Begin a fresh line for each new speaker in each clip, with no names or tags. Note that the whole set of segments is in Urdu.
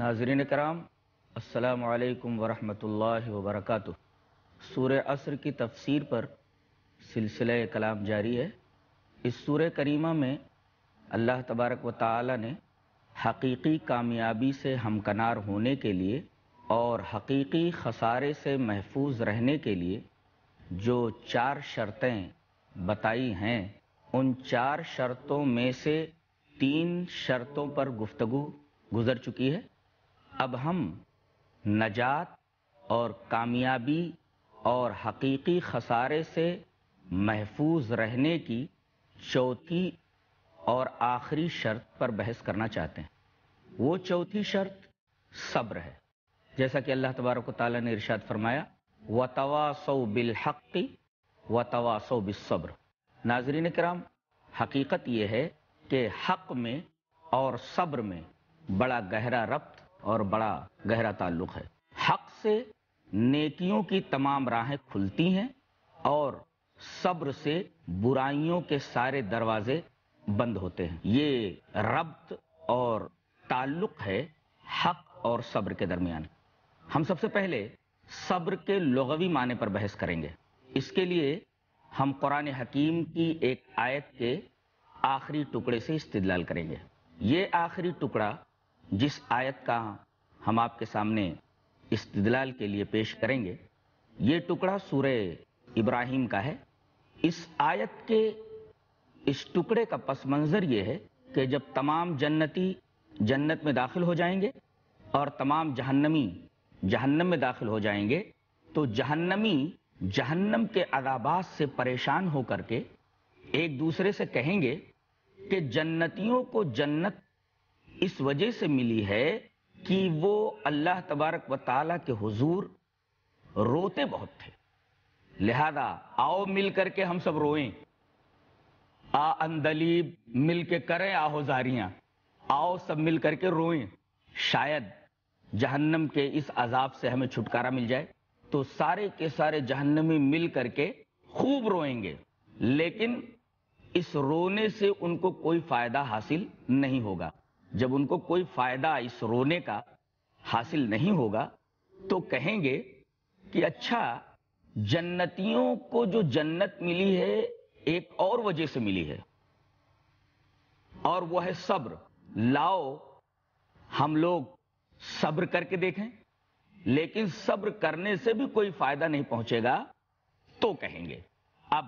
ناظرین کرام السلام علیکم ورحمۃ اللہ وبرکاتہ سورہ عصر کی تفسیر پر سلسلہ کلام جاری ہے اس سورہ کریمہ میں اللہ تبارک و تعالی نے حقیقی کامیابی سے ہمکنار ہونے کے لیے اور حقیقی خسارے سے محفوظ رہنے کے لیے جو چار شرطیں بتائی ہیں ان چار شرطوں میں سے تین شرطوں پر گفتگو گزر چکی ہے اب ہم نجات اور کامیابی اور حقیقی خسارے سے محفوظ رہنے کی چوتھی اور آخری شرط پر بحث کرنا چاہتے ہیں وہ چوتھی شرط صبر ہے جیسا کہ اللہ تبارک و تعالیٰ نے ارشاد فرمایا و تواسو بالحقی و تواسو بصبر ناظرین کرام حقیقت یہ ہے کہ حق میں اور صبر میں بڑا گہرا ربط اور بڑا گہرا تعلق ہے حق سے نیکیوں کی تمام راہیں کھلتی ہیں اور صبر سے برائیوں کے سارے دروازے بند ہوتے ہیں یہ ربط اور تعلق ہے حق اور صبر کے درمیان ہم سب سے پہلے صبر کے لغوی معنی پر بحث کریں گے اس کے لیے ہم قرآن حکیم کی ایک آیت کے آخری ٹکڑے سے استدلال کریں گے یہ آخری ٹکڑا جس آیت کا ہم آپ کے سامنے استدلال کے لیے پیش کریں گے یہ ٹکڑا سورہ ابراہیم کا ہے اس آیت کے اس ٹکڑے کا پس منظر یہ ہے کہ جب تمام جنتی جنت میں داخل ہو جائیں گے اور تمام جہنمی جہنم میں داخل ہو جائیں گے تو جہنمی جہنم کے عذابات سے پریشان ہو کر کے ایک دوسرے سے کہیں گے کہ جنتیوں کو جنت اس وجہ سے ملی ہے کہ وہ اللہ تبارک و تعالیٰ کے حضور روتے بہت تھے لہذا آؤ مل کر کے ہم سب روئیں آ اندلیب مل کے کریں آؤ سب مل کر کے روئیں شاید جہنم کے اس عذاب سے ہمیں چھٹکارا مل جائے تو سارے کے سارے جہنمی مل کر کے خوب روئیں گے لیکن اس رونے سے ان کو کوئی فائدہ حاصل نہیں ہوگا جب ان کو کوئی فائدہ اس رونے کا حاصل نہیں ہوگا تو کہیں گے کہ اچھا جنتیوں کو جو جنت ملی ہے ایک اور وجہ سے ملی ہے اور وہ ہے صبر لاؤ ہم لوگ صبر کر کے دیکھیں لیکن صبر کرنے سے بھی کوئی فائدہ نہیں پہنچے گا تو کہیں گے اب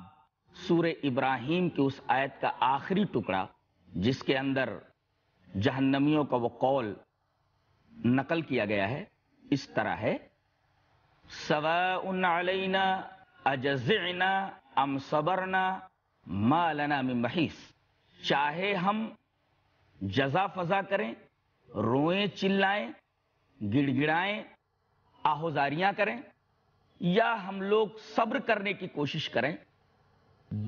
سورہ ابراہیم کی اس آیت کا آخری ٹکڑا جس کے اندر جہنمیوں کا وہ قول نقل کیا گیا ہے اس طرح ہے سوا ان علینا اجزا ام صبرنا لنا من محیث چاہے ہم جزا فضا کریں روئیں چلائیں گڑ گڑائیں آہوزاریاں کریں یا ہم لوگ صبر کرنے کی کوشش کریں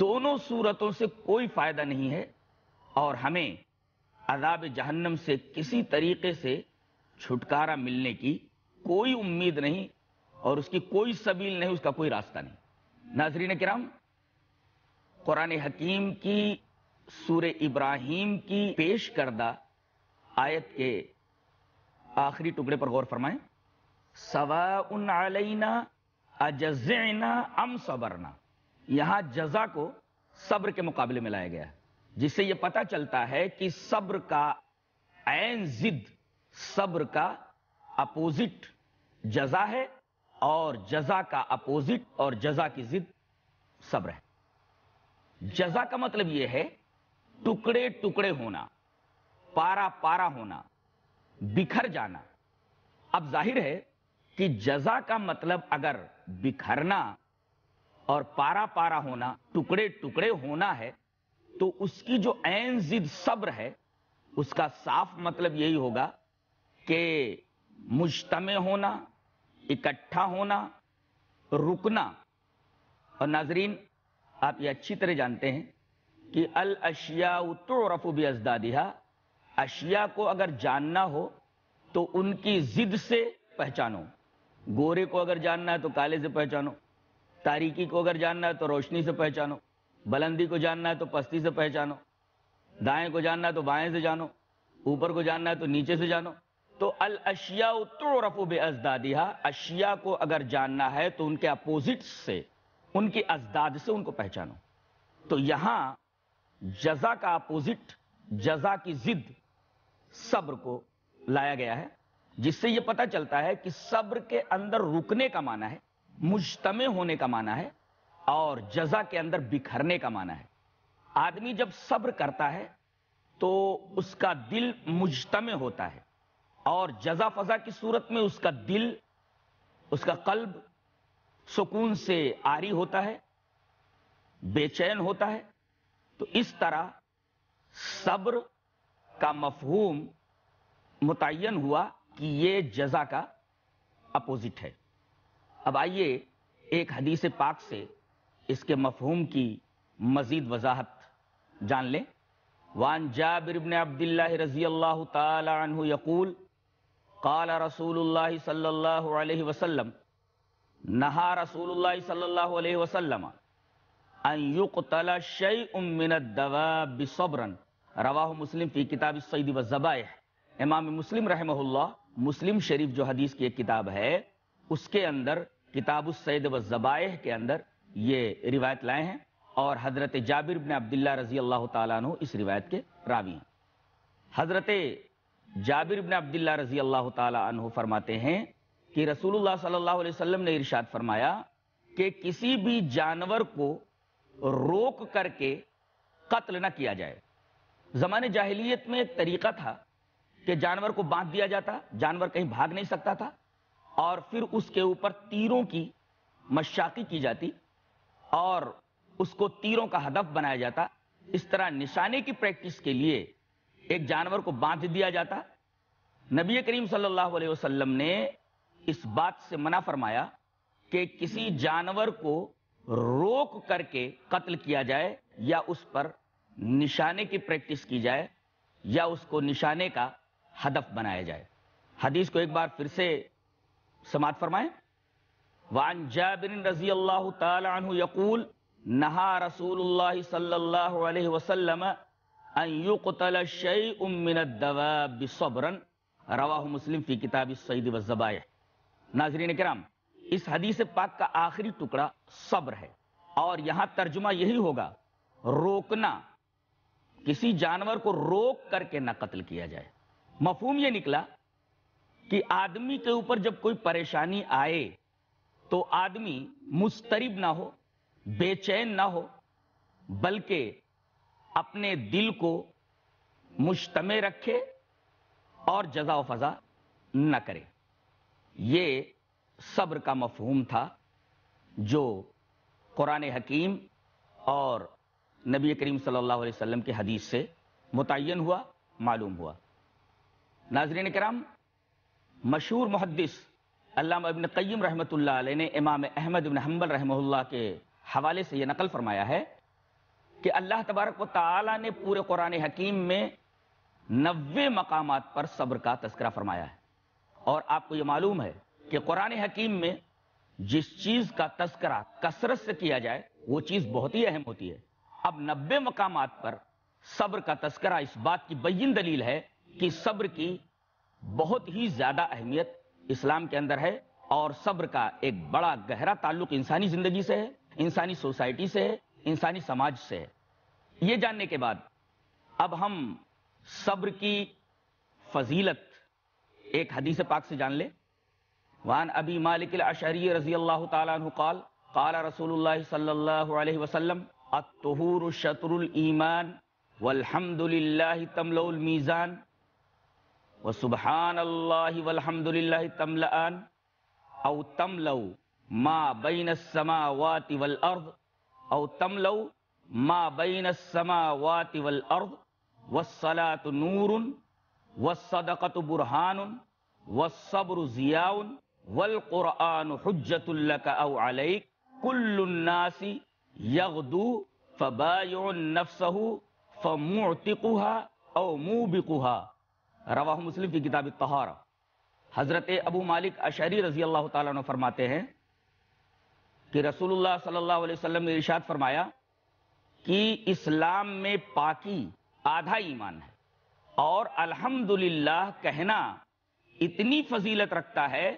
دونوں صورتوں سے کوئی فائدہ نہیں ہے اور ہمیں عذاب جہنم سے کسی طریقے سے چھٹکارا ملنے کی کوئی امید نہیں اور اس کی کوئی سبیل نہیں اس کا کوئی راستہ نہیں ناظرین کرام قرآن حکیم کی سور ابراہیم کی پیش کردہ آیت کے آخری ٹکڑے پر غور فرمائیں سوا ان علینا اجزینا ام صبرنا یہاں جزا کو صبر کے مقابلے میں لایا گیا ہے جس سے یہ پتا چلتا ہے کہ صبر کا زد صبر کا اپوزٹ جزا ہے اور جزا کا اپوزٹ اور جزا کی زد صبر ہے جزا کا مطلب یہ ہے ٹکڑے ٹکڑے ہونا پارا پارا ہونا بکھر جانا اب ظاہر ہے کہ جزا کا مطلب اگر بکھرنا اور پارا پارا ہونا ٹکڑے ٹکڑے ہونا ہے تو اس کی جو این ضد صبر ہے اس کا صاف مطلب یہی ہوگا کہ مجتمع ہونا اکٹھا ہونا رکنا اور ناظرین آپ یہ اچھی طرح جانتے ہیں کہ الشیا تعرف و رفوب اشیا کو اگر جاننا ہو تو ان کی زد سے پہچانو گورے کو اگر جاننا ہے تو کالے سے پہچانو تاریکی کو اگر جاننا ہے تو روشنی سے پہچانو بلندی کو جاننا ہے تو پستی سے پہچانو دائیں کو جاننا ہے تو بائیں سے جانو اوپر کو جاننا ہے تو نیچے سے جانو تو الشیا تعرف بے ازدادیہ اشیا کو اگر جاننا ہے تو ان کے اپوزٹ سے ان کی ازداد سے ان کو پہچانو تو یہاں جزا کا اپوزٹ جزا کی زد صبر کو لایا گیا ہے جس سے یہ پتہ چلتا ہے کہ صبر کے اندر رکنے کا معنی ہے مجتمع ہونے کا معنی ہے اور جزا کے اندر بکھرنے کا معنی ہے آدمی جب صبر کرتا ہے تو اس کا دل مجتمع ہوتا ہے اور جزا فضا کی صورت میں اس کا دل اس کا قلب سکون سے آری ہوتا ہے بے چین ہوتا ہے تو اس طرح صبر کا مفہوم متعین ہوا کہ یہ جزا کا اپوزٹ ہے اب آئیے ایک حدیث پاک سے اس کے مفہوم کی مزید وضاحت جان لیں وان جابر عبداللہ رضی اللہ تعالی عنہ یقول قال رسول اللہ صلی اللہ علیہ وسلم نہا رسول اللہ صلی اللہ علیہ وسلم ان یقتل شیء من رواہ مسلم فی کتاب السید و امام مسلم رحمہ اللہ مسلم شریف جو حدیث کی ایک کتاب ہے اس کے اندر کتاب السید و کے اندر یہ روایت لائے ہیں اور حضرت جابر بن عبداللہ رضی اللہ تعالیٰ عنہ اس روایت کے راوی ہیں حضرت جابر بن عبداللہ رضی اللہ تعالیٰ عنہ فرماتے ہیں کہ رسول اللہ صلی اللہ علیہ وسلم نے ارشاد فرمایا کہ کسی بھی جانور کو روک کر کے قتل نہ کیا جائے زمانے جاہلیت میں ایک طریقہ تھا کہ جانور کو باندھ دیا جاتا جانور کہیں بھاگ نہیں سکتا تھا اور پھر اس کے اوپر تیروں کی مشاقی کی جاتی اور اس کو تیروں کا ہدف بنایا جاتا اس طرح نشانے کی پریکٹس کے لیے ایک جانور کو باندھ دیا جاتا نبی کریم صلی اللہ علیہ وسلم نے اس بات سے منع فرمایا کہ کسی جانور کو روک کر کے قتل کیا جائے یا اس پر نشانے کی پریکٹس کی جائے یا اس کو نشانے کا ہدف بنایا جائے حدیث کو ایک بار پھر سے سماعت فرمائیں وعن جابر رضی اللہ تعالی عنہ یقول نہا رسول اللہ صلی اللہ علیہ وسلم ان یقتل الشیء من الدواب صبرا رواہ مسلم فی کتاب السید والزبائح ناظرین کرام اس حدیث پاک کا آخری ٹکڑا صبر ہے اور یہاں ترجمہ یہی ہوگا روکنا کسی جانور کو روک کر کے نہ قتل کیا جائے مفہوم یہ نکلا کہ آدمی کے اوپر جب کوئی پریشانی آئے تو آدمی مسترب نہ ہو بے چین نہ ہو بلکہ اپنے دل کو مشتمع رکھے اور جزا و فضا نہ کرے یہ صبر کا مفہوم تھا جو قرآن حکیم اور نبی کریم صلی اللہ علیہ وسلم کے حدیث سے متعین ہوا معلوم ہوا ناظرین کرام مشہور محدث علامہ ابن قیم رحمۃ اللہ علیہ نے امام احمد ابن حنبل رحمۃ اللہ کے حوالے سے یہ نقل فرمایا ہے کہ اللہ تبارک و تعالیٰ نے پورے قرآن حکیم میں نوے مقامات پر صبر کا تذکرہ فرمایا ہے اور آپ کو یہ معلوم ہے کہ قرآن حکیم میں جس چیز کا تذکرہ کثرت سے کیا جائے وہ چیز بہت ہی اہم ہوتی ہے اب نبے مقامات پر صبر کا تذکرہ اس بات کی بین دلیل ہے کہ صبر کی بہت ہی زیادہ اہمیت اسلام کے اندر ہے اور صبر کا ایک بڑا گہرا تعلق انسانی زندگی سے ہے انسانی سوسائٹی سے ہے انسانی سماج سے ہے یہ جاننے کے بعد اب ہم صبر کی فضیلت ایک حدیث پاک سے جان لے وان ابی مالک الاشعری رضی اللہ تعالی قال رسول اللہ صلی اللہ علیہ وسلم شطر والحمد وسبحان الله والحمد لله تملأان أو تملو ما بين السماوات والأرض أو تملو ما بين السماوات والأرض والصلاة نور والصدقة برهان والصبر زياء والقرآن حجة لك أو عليك كل الناس يغدو فبايع نفسه فمعتقها أو موبقها روا مسلم کی کتاب تہور حضرت ابو مالک اشعری رضی اللہ تعالیٰ نے فرماتے ہیں کہ رسول اللہ صلی اللہ علیہ وسلم نے ارشاد فرمایا کہ اسلام میں پاکی آدھا ایمان ہے اور الحمد کہنا اتنی فضیلت رکھتا ہے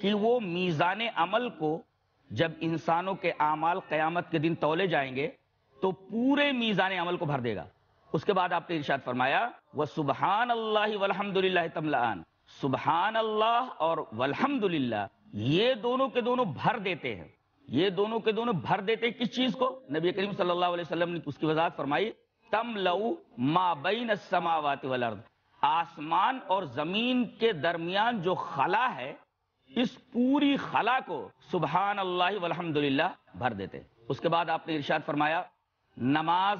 کہ وہ میزان عمل کو جب انسانوں کے اعمال قیامت کے دن تولے جائیں گے تو پورے میزان عمل کو بھر دے گا اس کے بعد آپ نے ارشاد فرمایا وہ سبحان اللہ والحمد للہ تملان سبحان اللہ اور والحمد للہ یہ دونوں کے دونوں بھر دیتے ہیں یہ دونوں کے دونوں بھر دیتے ہیں کس چیز کو نبی کریم صلی اللہ علیہ وسلم نے اس کی وضاحت فرمائی تم لو ما بین السماوات والارض آسمان اور زمین کے درمیان جو خلا ہے اس پوری خلا کو سبحان اللہ والحمد للہ بھر دیتے ہیں اس کے بعد آپ نے ارشاد فرمایا نماز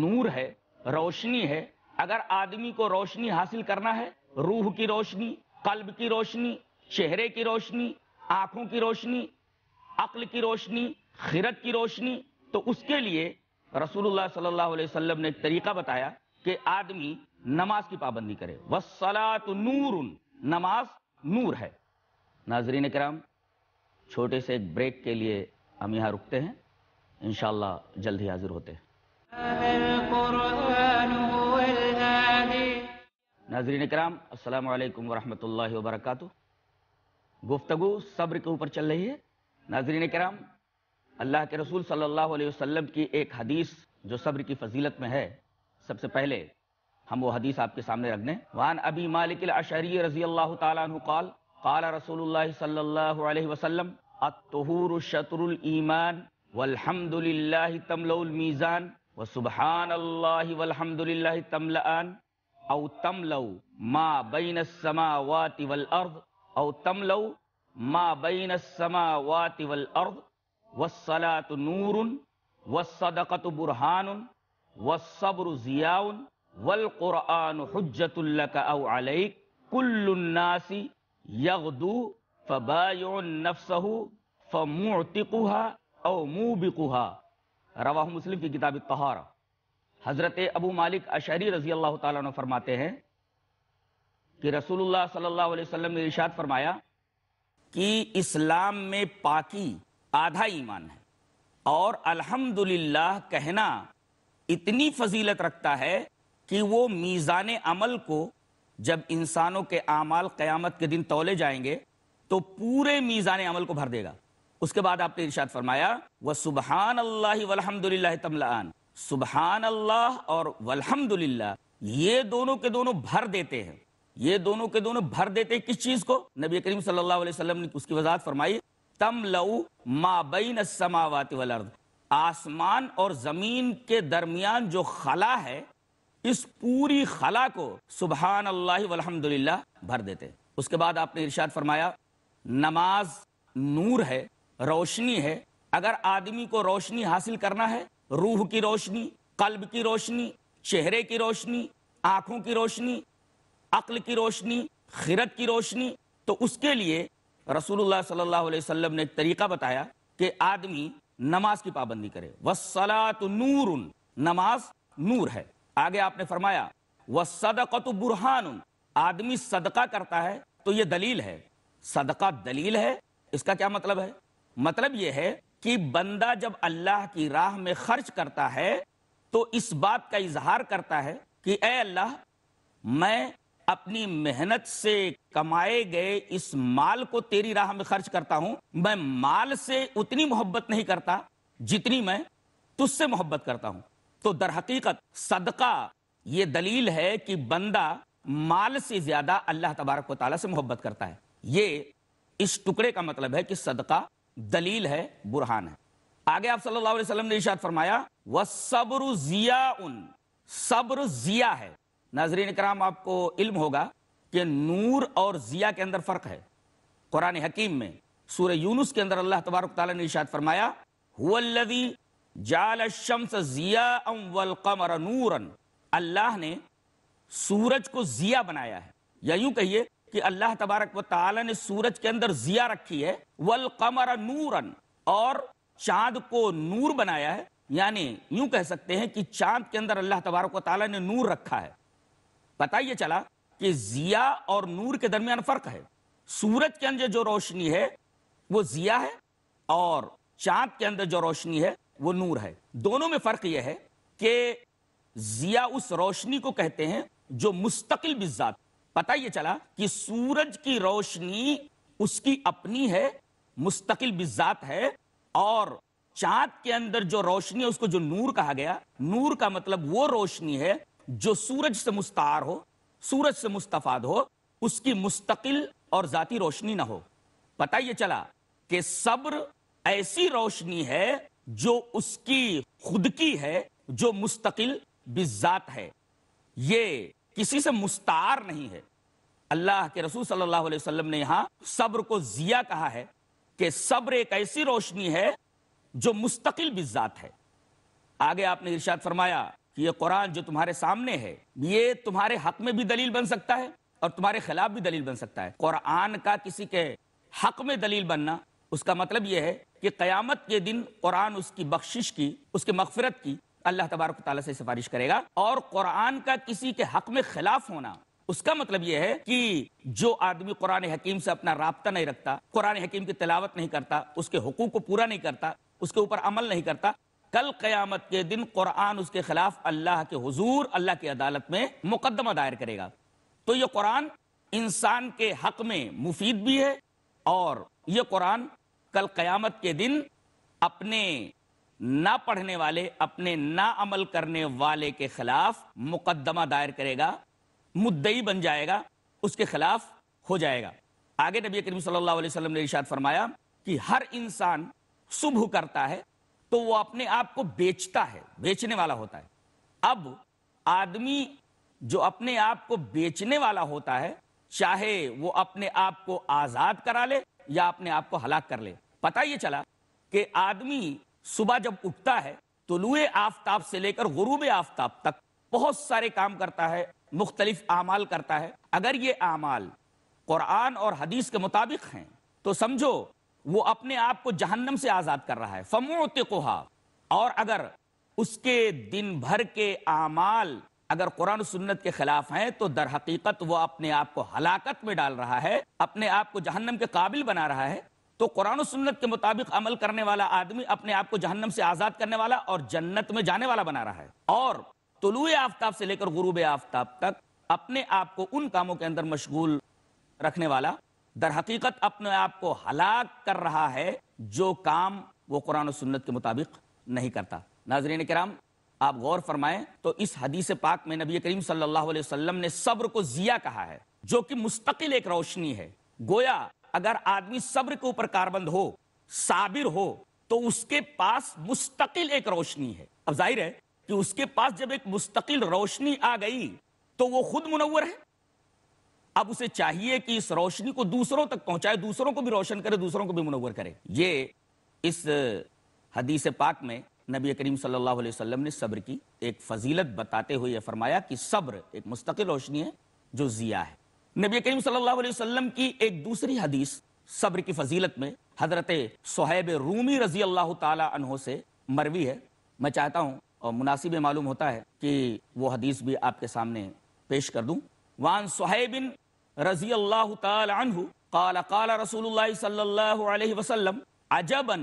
نور ہے روشنی ہے اگر آدمی کو روشنی حاصل کرنا ہے روح کی روشنی قلب کی روشنی چہرے کی روشنی آنکھوں کی روشنی عقل کی روشنی خرت کی روشنی تو اس کے لیے رسول اللہ صلی اللہ علیہ وسلم نے ایک طریقہ بتایا کہ آدمی نماز کی پابندی کرے وسلاۃ نور نماز نور ہے ناظرین کرام چھوٹے سے ایک بریک کے لیے ہم یہاں رکتے ہیں انشاءاللہ جلد ہی حاضر ہوتے ہیں ناظرین کرام السلام علیکم ورحمۃ اللہ وبرکاتہ گفتگو صبر کے اوپر چل رہی ہے ناظرین کرام اللہ کے رسول صلی اللہ علیہ وسلم کی ایک حدیث جو صبر کی فضیلت میں ہے سب سے پہلے ہم وہ حدیث آپ کے سامنے رکھ دیں وان ابی مالک الاشعری رضی اللہ تعالیٰ عنہ قال قال رسول اللہ صلی اللہ علیہ وسلم الطہور شطر الایمان والحمد للہ تملو المیزان وسبحان الله والحمد لله تملأن أو تملو ما بين السماوات والأرض أو تملو ما بين السماوات والأرض والصلاة نور والصدقة برهان والصبر زياء والقرآن حجة لك أو عليك كل الناس يغدو فبايع نفسه فمعتقها أو موبقها رواہ مسلم کی کتاب تہر حضرت ابو مالک اشعری رضی اللہ تعالیٰ نے فرماتے ہیں کہ رسول اللہ صلی اللہ علیہ وسلم نے ارشاد فرمایا کہ اسلام میں پاکی آدھا ایمان ہے اور الحمد کہنا اتنی فضیلت رکھتا ہے کہ وہ میزان عمل کو جب انسانوں کے اعمال قیامت کے دن تولے جائیں گے تو پورے میزان عمل کو بھر دے گا اس کے بعد آپ نے ارشاد فرمایا وہ سبحان اللہ والحمد للہ تملان سبحان اللہ اور والحمد للہ یہ دونوں کے دونوں بھر دیتے ہیں یہ دونوں کے دونوں بھر دیتے ہیں کس چیز کو نبی کریم صلی اللہ علیہ وسلم نے اس کی وضاحت فرمائی تم لو ما بین السماوات والارض آسمان اور زمین کے درمیان جو خلا ہے اس پوری خلا کو سبحان اللہ والحمد للہ بھر دیتے ہیں اس کے بعد آپ نے ارشاد فرمایا نماز نور ہے روشنی ہے اگر آدمی کو روشنی حاصل کرنا ہے روح کی روشنی قلب کی روشنی چہرے کی روشنی آنکھوں کی روشنی عقل کی روشنی خیرت کی روشنی تو اس کے لیے رسول اللہ صلی اللہ علیہ وسلم نے ایک طریقہ بتایا کہ آدمی نماز کی پابندی کرے وسلاۃ نور نماز نور ہے آگے آپ نے فرمایا وہ تو برہان آدمی صدقہ کرتا ہے تو یہ دلیل ہے صدقہ دلیل ہے اس کا کیا مطلب ہے مطلب یہ ہے کہ بندہ جب اللہ کی راہ میں خرچ کرتا ہے تو اس بات کا اظہار کرتا ہے کہ اے اللہ میں اپنی محنت سے کمائے گئے اس مال کو تیری راہ میں خرچ کرتا ہوں میں مال سے اتنی محبت نہیں کرتا جتنی میں تجھ سے محبت کرتا ہوں تو در حقیقت صدقہ یہ دلیل ہے کہ بندہ مال سے زیادہ اللہ تبارک و سے محبت کرتا ہے یہ اس ٹکڑے کا مطلب ہے کہ صدقہ دلیل ہے برہان ہے آگے آپ صلی اللہ علیہ وسلم نے ارشاد فرمایا وَالصَّبْرُ زِيَاءٌ صبر ضیا ہے ناظرین کرام آپ کو علم ہوگا کہ نور اور ضیا کے اندر فرق ہے قرآن حکیم میں سورہ یونس کے اندر اللہ تبارک تعالیٰ نے ارشاد فرمایا هُوَ الَّذِي جَعَلَ الشَّمْسَ زِيَاءً وَالْقَمَرَ نُورًا اللہ نے سورج کو ضیا بنایا ہے یا یوں کہیے کہ اللہ تبارک و تعالی نے سورج کے اندر ضیا رکھی ہے والقمر نورن اور چاند کو نور بنایا ہے یعنی یوں کہہ سکتے ہیں کہ چاند کے اندر اللہ تبارک و تعالی نے نور رکھا ہے پتہ یہ چلا کہ ضیا اور نور کے درمیان فرق ہے سورج کے اندر جو روشنی ہے وہ زیا ہے اور چاند کے اندر جو روشنی ہے وہ نور ہے دونوں میں فرق یہ ہے کہ ضیا اس روشنی کو کہتے ہیں جو مستقل بزاد یہ چلا کہ سورج کی روشنی اس کی اپنی ہے مستقل ہے اور چاند کے اندر جو روشنی ہے اس کو جو نور نور کہا گیا کا مطلب وہ روشنی ہے جو سورج سے مستعار ہو سورج سے مستفاد ہو اس کی مستقل اور ذاتی روشنی نہ ہو پتا یہ چلا کہ صبر ایسی روشنی ہے جو اس کی کی خود ہے جو مستقل ہے یہ کسی سے مستعار نہیں ہے اللہ کے رسول صلی اللہ علیہ وسلم نے یہاں صبر کو ضیا کہا ہے کہ صبر ایک ایسی روشنی ہے جو مستقل بھی ذات ہے آگے آپ نے ارشاد فرمایا کہ یہ قرآن جو تمہارے سامنے ہے یہ تمہارے حق میں بھی دلیل بن سکتا ہے اور تمہارے خلاف بھی دلیل بن سکتا ہے قرآن کا کسی کے حق میں دلیل بننا اس کا مطلب یہ ہے کہ قیامت کے دن قرآن اس کی بخشش کی اس کے مغفرت کی اللہ تبارک تعالیٰ سے سفارش کرے گا اور قرآن کا کسی کے حق میں خلاف ہونا اس کا مطلب یہ ہے کہ جو آدمی قرآن حکیم سے اپنا رابطہ نہیں رکھتا قرآن حکیم کی تلاوت نہیں کرتا اس کے حقوق کو پورا نہیں کرتا اس کے اوپر عمل نہیں کرتا کل قیامت کے دن قرآن اس کے خلاف اللہ کے حضور اللہ کی عدالت میں مقدمہ دائر کرے گا تو یہ قرآن انسان کے حق میں مفید بھی ہے اور یہ قرآن کل قیامت کے دن اپنے نہ پڑھنے والے اپنے نہ عمل کرنے والے کے خلاف مقدمہ دائر کرے گا مدعی بن جائے گا اس کے خلاف ہو جائے گا آگے نبی کریم صلی اللہ علیہ وسلم نے فرمایا کہ ہر انسان صبح کرتا ہے تو وہ اپنے آپ کو بیچتا ہے بیچنے والا ہوتا ہے اب آدمی جو اپنے آپ کو بیچنے والا ہوتا ہے چاہے وہ اپنے آپ کو آزاد کرا لے یا اپنے آپ کو ہلاک کر لے پتا یہ چلا کہ آدمی صبح جب اٹھتا ہے تو لوے آفتاب سے لے کر غروب آفتاب تک بہت سارے کام کرتا ہے مختلف اعمال کرتا ہے اگر یہ اعمال قرآن اور حدیث کے مطابق ہیں تو سمجھو وہ اپنے آپ کو جہنم سے آزاد کر رہا ہے فموت اور اگر اس کے دن بھر کے اعمال اگر قرآن و سنت کے خلاف ہیں تو در حقیقت وہ اپنے آپ کو ہلاکت میں ڈال رہا ہے اپنے آپ کو جہنم کے قابل بنا رہا ہے تو قرآن و سنت کے مطابق عمل کرنے والا آدمی اپنے آپ کو جہنم سے آزاد کرنے والا اور جنت میں جانے والا بنا رہا ہے اور طلوع آفتاب سے لے کر غروب آفتاب تک اپنے آپ کو ان کاموں کے اندر مشغول رکھنے والا در حقیقت اپنے آپ کو ہلاک کر رہا ہے جو کام وہ قرآن و سنت کے مطابق نہیں کرتا ناظرین کرام آپ غور فرمائیں تو اس حدیث پاک میں نبی کریم صلی اللہ علیہ وسلم نے صبر کو ضیا کہا ہے جو کہ مستقل ایک روشنی ہے گویا اگر آدمی صبر کے اوپر کاربند ہو صابر ہو تو اس کے پاس مستقل ایک روشنی ہے اب ظاہر ہے کہ اس کے پاس جب ایک مستقل روشنی آ گئی تو وہ خود منور ہے اب اسے چاہیے کہ اس روشنی کو دوسروں تک پہنچائے دوسروں کو بھی روشن کرے دوسروں کو بھی منور کرے یہ اس حدیث پاک میں نبی کریم صلی اللہ علیہ وسلم نے صبر کی ایک فضیلت بتاتے ہوئے یہ فرمایا کہ صبر ایک مستقل روشنی ہے جو ضیا ہے نبی کریم صلی اللہ علیہ وسلم کی ایک دوسری حدیث صبر کی فضیلت میں حضرت صہیب رومی رضی اللہ تعالی عنہ سے مروی ہے میں چاہتا ہوں اور مناسب معلوم ہوتا ہے کہ وہ حدیث بھی آپ کے سامنے پیش کر دوں وان سہیبن رضی اللہ تعالی عنہ قال قال رسول اللہ صلی اللہ علیہ وسلم عجبا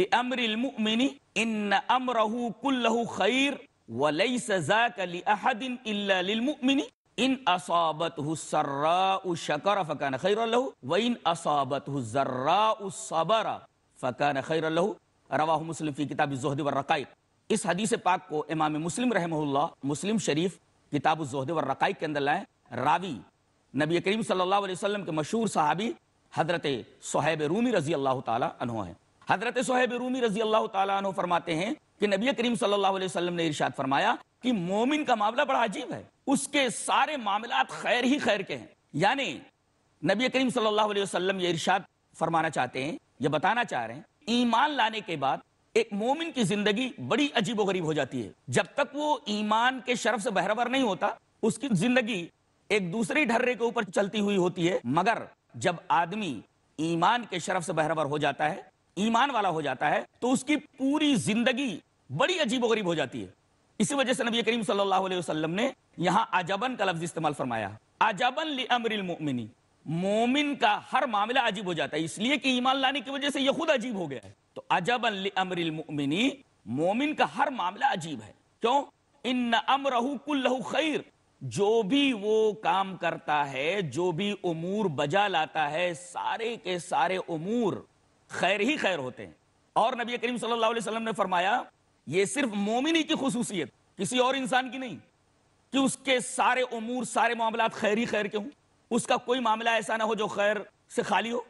لامر المؤمن ان امره كله خیر وليس ذاك لاحد الا للمؤمن ان اصابته السراء شكر فكان خيرا له وان اصابته الضراء صبر فكان خيرا له رواه مسلم في كتاب الزهد والرقائق اس حدیث پاک کو امام مسلم رحمہ اللہ مسلم شریف کتاب الزہد کے اندر راوی نبی کریم صلی اللہ علیہ وسلم کے مشہور صحابی حضرت رومی رضی اللہ عنہ حضرت رومی رضی اللہ عنہ فرماتے ہیں کہ نبی کریم صلی اللہ علیہ وسلم نے ارشاد فرمایا کہ مومن کا معاملہ بڑا عجیب ہے اس کے سارے معاملات خیر ہی خیر کے ہیں یعنی نبی کریم صلی اللہ علیہ وسلم یہ ارشاد فرمانا چاہتے ہیں یہ بتانا چاہ رہے ہیں ایمان لانے کے بعد ایک مومن کی زندگی بڑی عجیب و غریب ہو جاتی ہے جب تک وہ ایمان کے شرف سے بہرور نہیں ہوتا اس کی زندگی ایک دوسری ڈھرے کے اوپر چلتی ہوئی ہوتی ہے مگر جب آدمی ایمان کے شرف سے بہرور ہو جاتا ہے ایمان والا ہو جاتا ہے تو اس کی پوری زندگی بڑی عجیب و غریب ہو جاتی ہے اسی وجہ سے نبی کریم صلی اللہ علیہ وسلم نے یہاں آجابن کا لفظ استعمال فرمایا آجابن لی امر المؤمنی مومن کا ہر معاملہ عجیب ہو جاتا ہے اس لیے کہ ایمان لانے کی وجہ سے یہ خود عجیب ہو گیا ہے تو المؤمنی مومن کا ہر معاملہ عجیب ہے کیوں ان امرہ کلہ خیر جو بھی وہ کام کرتا ہے جو بھی امور بجا لاتا ہے سارے کے سارے امور خیر ہی خیر ہوتے ہیں اور نبی کریم صلی اللہ علیہ وسلم نے فرمایا یہ صرف مومنی کی خصوصیت کسی اور انسان کی نہیں کہ اس کے سارے امور سارے معاملات خیر ہی خیر کے ہوں اس کا کوئی معاملہ ایسا نہ ہو جو خیر سے خالی ہو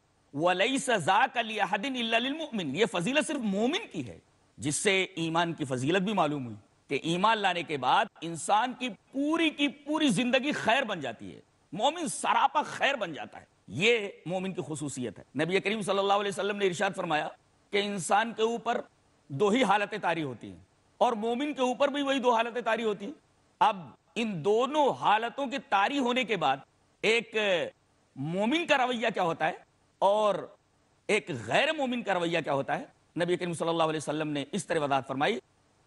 یہ فضیلت صرف مومن کی ہے جس سے ایمان کی فضیلت بھی معلوم ہوئی کہ ایمان لانے کے بعد انسان کی پوری کی پوری زندگی خیر بن جاتی ہے مومن سراپا خیر بن جاتا ہے یہ مومن کی خصوصیت ہے نبی کریم صلی اللہ علیہ وسلم نے ارشاد فرمایا کہ انسان کے اوپر دو ہی حالتیں تاری ہوتی ہیں اور مومن کے اوپر بھی وہی دو حالتیں تاری ہوتی ہیں اب ان دونوں حالتوں کے تاری ہونے کے بعد ایک مومن کا رویہ کیا ہوتا ہے اور ایک غیر مومن کا رویہ کیا ہوتا ہے نبی کریم صلی اللہ علیہ وسلم نے اس طرح وضاحت فرمائی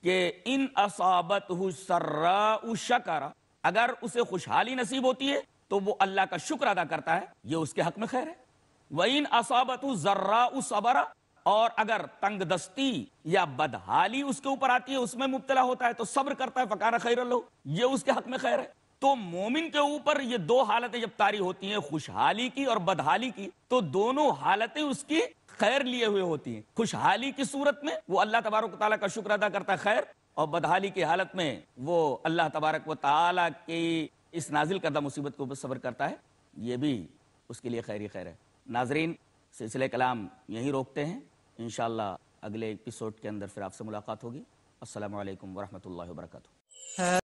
کہ ان اصابت اگر اسے خوشحالی نصیب ہوتی ہے تو وہ اللہ کا شکر ادا کرتا ہے یہ اس کے حق میں خیر ہے وہ ان ذَرَّاءُ صَبَرَ ذرا اور اگر تنگ دستی یا بدحالی اس کے اوپر آتی ہے اس میں مبتلا ہوتا ہے تو صبر کرتا ہے فکار خیر اس کے حق میں خیر ہے تو مومن کے اوپر یہ دو حالتیں جب تاری ہوتی ہیں خوشحالی کی اور بدحالی کی تو دونوں حالتیں اس کی خیر لیے ہوئے ہوتی ہیں خوشحالی کی صورت میں وہ اللہ تبارک و تعالیٰ کا شکر ادا کرتا ہے خیر اور بدحالی کی حالت میں وہ اللہ تبارک و تعالیٰ کی اس نازل کردہ مصیبت کے اوپر صبر کرتا ہے یہ بھی اس کے لیے خیر ہی خیر ہے ناظرین سلسلہ کلام یہی روکتے ہیں انشاءاللہ اگلے اپیسوڈ کے اندر پھر آپ سے ملاقات ہوگی السلام علیکم ورحمۃ اللہ وبرکاتہ